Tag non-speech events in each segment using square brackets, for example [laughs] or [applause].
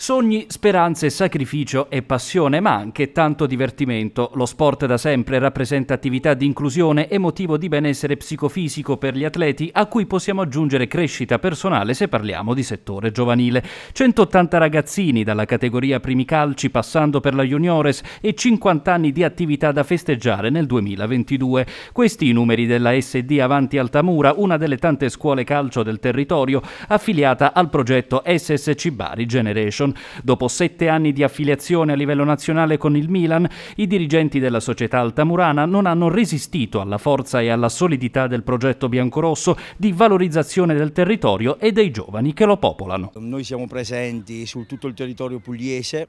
Sogni, speranze, sacrificio e passione, ma anche tanto divertimento. Lo sport da sempre rappresenta attività di inclusione e motivo di benessere psicofisico per gli atleti, a cui possiamo aggiungere crescita personale se parliamo di settore giovanile. 180 ragazzini dalla categoria primi calci passando per la juniores e 50 anni di attività da festeggiare nel 2022. Questi i numeri della SD Avanti Altamura, una delle tante scuole calcio del territorio affiliata al progetto SSC Bari Generation Foundation. Dopo sette anni di affiliazione a livello nazionale con il Milan, i dirigenti della società altamurana non hanno resistito alla forza e alla solidità del progetto biancorosso di valorizzazione del territorio e dei giovani che lo popolano. Noi siamo presenti su tutto il territorio pugliese,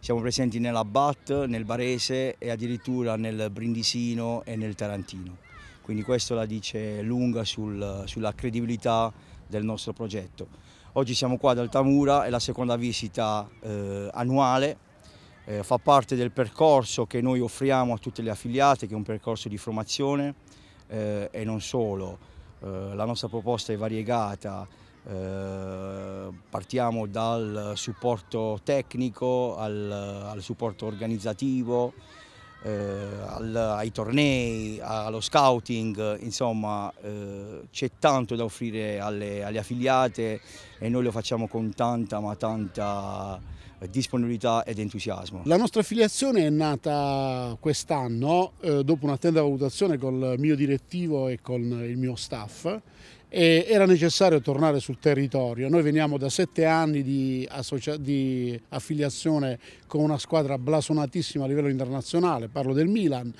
siamo presenti nella BAT, nel Barese e addirittura nel Brindisino e nel Tarantino. Quindi questo la dice lunga sul, sulla credibilità del nostro progetto. Oggi siamo qua ad Altamura, è la seconda visita eh, annuale, eh, fa parte del percorso che noi offriamo a tutte le affiliate, che è un percorso di formazione eh, e non solo. Eh, la nostra proposta è variegata, eh, partiamo dal supporto tecnico al, al supporto organizzativo, eh, al, ai tornei, allo scouting, insomma c'è tanto da offrire alle, alle affiliate e noi lo facciamo con tanta ma tanta eh, disponibilità ed entusiasmo. La nostra affiliazione è nata quest'anno eh, dopo un'attenta valutazione col mio direttivo e con il mio staff e era necessario tornare sul territorio. Noi veniamo da sette anni di, di affiliazione con una squadra blasonatissima a livello internazionale, parlo del Milan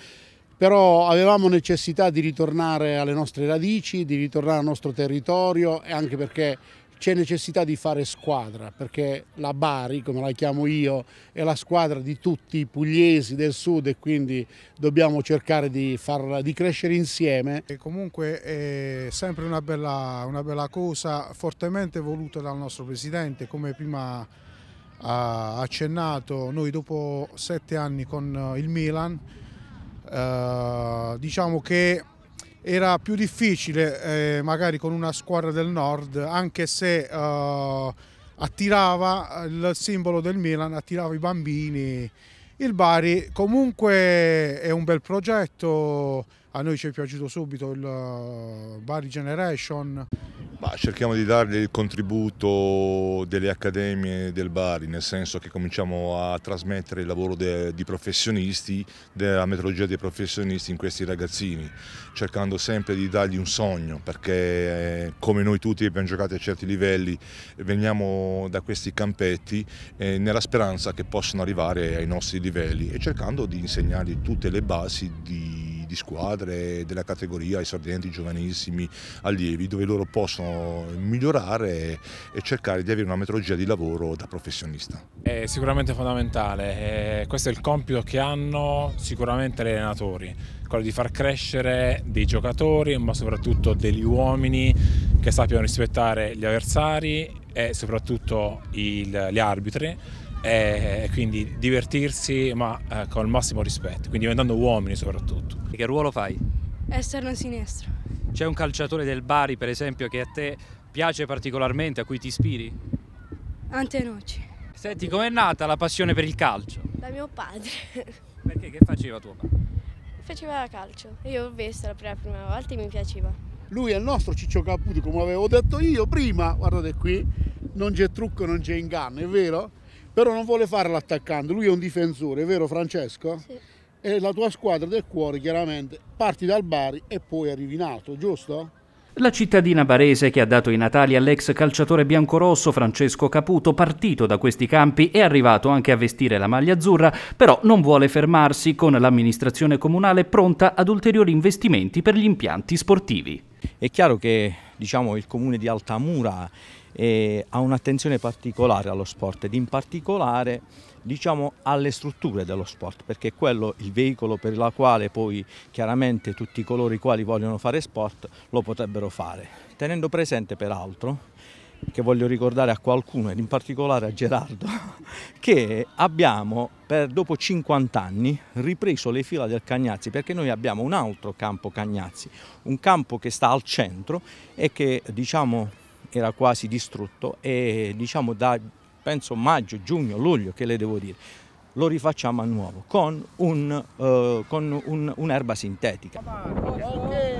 però avevamo necessità di ritornare alle nostre radici, di ritornare al nostro territorio e anche perché c'è necessità di fare squadra perché la Bari, come la chiamo io, è la squadra di tutti i pugliesi del sud e quindi dobbiamo cercare di, far, di crescere insieme. E comunque è sempre una bella, una bella cosa fortemente voluta dal nostro Presidente, come prima ha accennato, noi dopo sette anni con il Milan eh, diciamo che era più difficile eh, magari con una squadra del nord anche se eh, attirava il simbolo del Milan, attirava i bambini. Il Bari comunque è un bel progetto, a noi ci è piaciuto subito il eh, Bari Generation. Ma cerchiamo di dargli il contributo delle accademie del Bari, nel senso che cominciamo a trasmettere il lavoro de, di professionisti, della metodologia dei professionisti in questi ragazzini, cercando sempre di dargli un sogno, perché eh, come noi tutti abbiamo giocato a certi livelli, veniamo da questi campetti eh, nella speranza che possano arrivare ai nostri livelli e cercando di insegnargli tutte le basi di di squadre della categoria, esordienti giovanissimi, allievi, dove loro possono migliorare e, e cercare di avere una metodologia di lavoro da professionista. È sicuramente fondamentale, eh, questo è il compito che hanno sicuramente gli allenatori, quello di far crescere dei giocatori ma soprattutto degli uomini che sappiano rispettare gli avversari e soprattutto il, gli arbitri e quindi divertirsi ma eh, con il massimo rispetto, quindi diventando uomini soprattutto. Che ruolo fai? Esterno sinistro. C'è un calciatore del Bari per esempio che a te piace particolarmente, a cui ti ispiri? Antenucci. Senti, com'è nata la passione per il calcio? Da mio padre. [laughs] Perché che faceva tuo padre? Faceva calcio, io ho visto la prima, prima volta e mi piaceva. Lui è il nostro Ciccio Caputi, come avevo detto io prima, guardate qui, non c'è trucco, non c'è inganno, è vero? però non vuole fare l'attaccante, lui è un difensore, vero Francesco? Sì. E la tua squadra del cuore chiaramente parti dal Bari e poi arrivi in alto, giusto? La cittadina barese che ha dato i natali all'ex calciatore biancorosso Francesco Caputo, partito da questi campi, è arrivato anche a vestire la maglia azzurra, però non vuole fermarsi con l'amministrazione comunale pronta ad ulteriori investimenti per gli impianti sportivi. È chiaro che diciamo, il comune di Altamura eh, ha un'attenzione particolare allo sport ed in particolare diciamo, alle strutture dello sport perché è quello il veicolo per il quale poi chiaramente tutti coloro i quali vogliono fare sport lo potrebbero fare. Tenendo presente peraltro che voglio ricordare a qualcuno, ed in particolare a Gerardo, [laughs] che abbiamo per, dopo 50 anni ripreso le fila del Cagnazzi perché noi abbiamo un altro campo Cagnazzi, un campo che sta al centro e che diciamo era quasi distrutto e diciamo da penso maggio, giugno, luglio che le devo dire lo rifacciamo a nuovo con, un, uh, con un, un'erba sintetica. Okay.